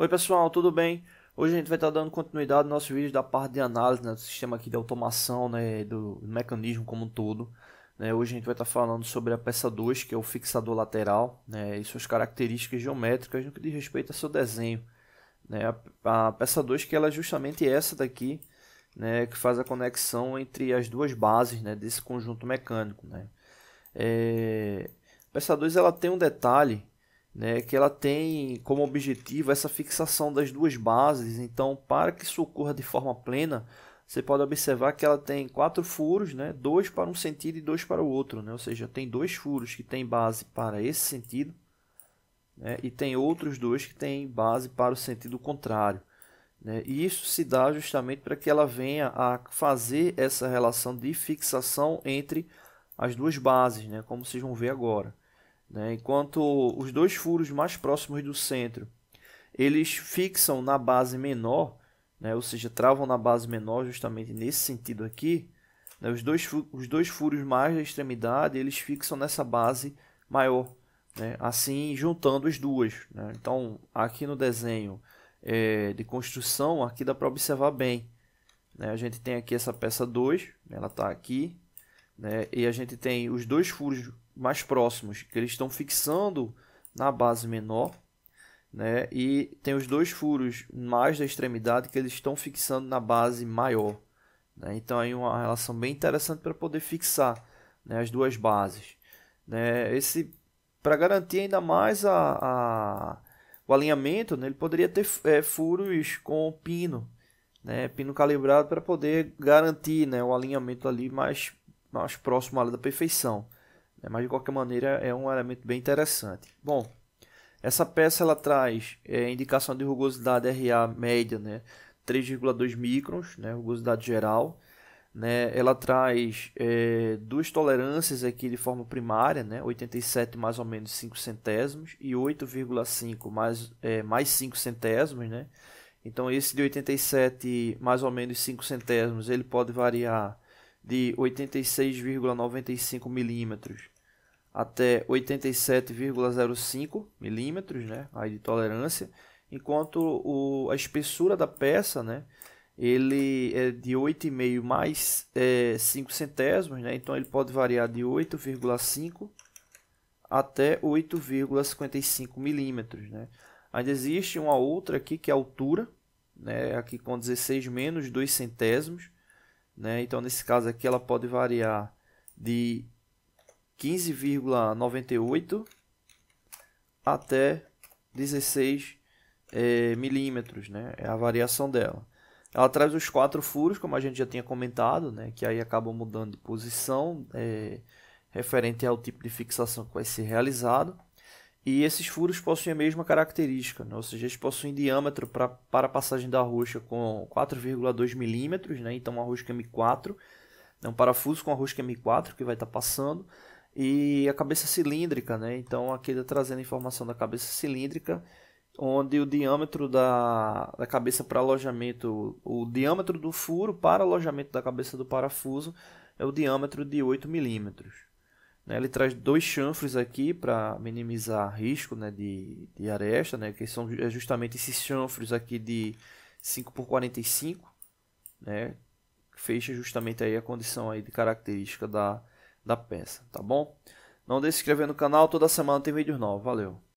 Oi pessoal, tudo bem? Hoje a gente vai estar tá dando continuidade ao nosso vídeo da parte de análise né, do sistema aqui de automação, né, do mecanismo como um todo. Né, hoje a gente vai estar tá falando sobre a peça 2, que é o fixador lateral, né, e suas características geométricas no que diz respeito a seu desenho. Né, a, a peça 2 que ela é justamente essa daqui, né, que faz a conexão entre as duas bases né, desse conjunto mecânico. Né. É, a peça 2 ela tem um detalhe né, que ela tem como objetivo essa fixação das duas bases. Então, para que isso ocorra de forma plena, você pode observar que ela tem quatro furos, né, dois para um sentido e dois para o outro. Né, ou seja, tem dois furos que têm base para esse sentido né, e tem outros dois que têm base para o sentido contrário. Né, e isso se dá justamente para que ela venha a fazer essa relação de fixação entre as duas bases, né, como vocês vão ver agora. Né? Enquanto os dois furos mais próximos do centro eles fixam na base menor, né? ou seja, travam na base menor justamente nesse sentido aqui. Né? Os, dois, os dois furos mais da extremidade eles fixam nessa base maior, né? assim juntando as duas. Né? Então aqui no desenho é, de construção aqui dá para observar bem. Né? A gente tem aqui essa peça 2, ela está aqui, né? e a gente tem os dois furos mais próximos, que eles estão fixando na base menor, né? E tem os dois furos mais da extremidade que eles estão fixando na base maior, né? Então aí uma relação bem interessante para poder fixar, né, as duas bases, né? Esse para garantir ainda mais a, a, o alinhamento, né? Ele poderia ter é, furos com pino, né? Pino calibrado para poder garantir, né, o alinhamento ali mais mais próximo ali da perfeição. Né? Mas de qualquer maneira é um elemento bem interessante. Bom, essa peça ela traz é, indicação de rugosidade RA média, né? 3,2 microns, né? Rugosidade geral. Né, ela traz é, duas tolerâncias aqui de forma primária, né, 87 mais ou menos 5 centésimos e 8,5 mais, é, mais 5 centésimos. Né? Então esse de 87 mais ou menos 5 centésimos ele pode variar de 86,95 milímetros até 87,05 milímetros, né, aí de tolerância, enquanto o, a espessura da peça, né, ele é de 8,5 mais é, 5 centésimos, né, então ele pode variar de 8,5 até 8,55 milímetros, né. Ainda existe uma outra aqui que é a altura, né, aqui com 16 menos 2 centésimos, né? Então, nesse caso aqui, ela pode variar de 15,98 até 16 é, milímetros, né? É a variação dela. Ela traz os quatro furos, como a gente já tinha comentado, né? Que aí acabam mudando de posição, é, referente ao tipo de fixação que vai ser realizado. E esses furos possuem a mesma característica, né? ou seja, eles possuem diâmetro pra, para a passagem da rosca com 4,2 milímetros, né? então uma rosca M4, né? um parafuso com a rosca M4 que vai estar tá passando, e a cabeça cilíndrica, né? então aqui está trazendo a informação da cabeça cilíndrica, onde o diâmetro da, da cabeça para alojamento, o diâmetro do furo para alojamento da cabeça do parafuso é o diâmetro de 8 milímetros. Né? Ele traz dois chanfres aqui para minimizar risco né, de, de aresta, né, que são é justamente esses chanfres aqui de 5 por 45, né, fecha justamente aí a condição aí de característica da, da peça, tá bom? Não deixe de se inscrever no canal, toda semana tem vídeos novos, valeu!